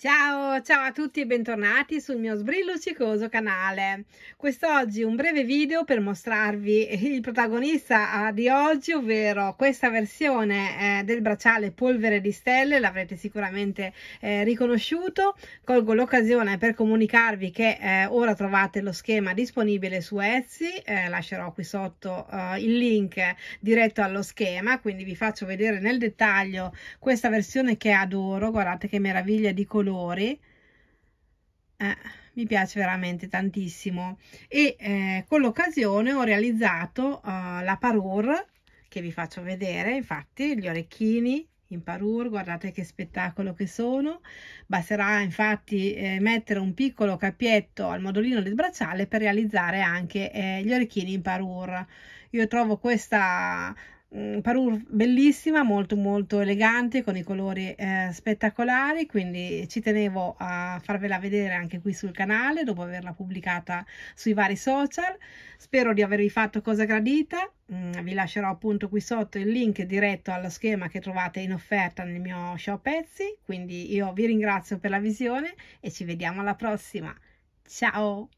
Ciao, ciao a tutti e bentornati sul mio sbrillo luccicoso canale. Quest'oggi un breve video per mostrarvi il protagonista ah, di oggi, ovvero questa versione eh, del bracciale polvere di stelle, l'avrete sicuramente eh, riconosciuto. Colgo l'occasione per comunicarvi che eh, ora trovate lo schema disponibile su Etsy, eh, lascerò qui sotto eh, il link diretto allo schema, quindi vi faccio vedere nel dettaglio questa versione che adoro, guardate che meraviglia di colore colori eh, mi piace veramente tantissimo e eh, con l'occasione ho realizzato eh, la parure che vi faccio vedere infatti gli orecchini in parure guardate che spettacolo che sono basterà infatti eh, mettere un piccolo cappietto al modulino del bracciale per realizzare anche eh, gli orecchini in parure io trovo questa Mm, parure bellissima, molto molto elegante con i colori eh, spettacolari, quindi ci tenevo a farvela vedere anche qui sul canale dopo averla pubblicata sui vari social. Spero di avervi fatto cosa gradita, mm, vi lascerò appunto qui sotto il link diretto allo schema che trovate in offerta nel mio shop Etsy, quindi io vi ringrazio per la visione e ci vediamo alla prossima. Ciao!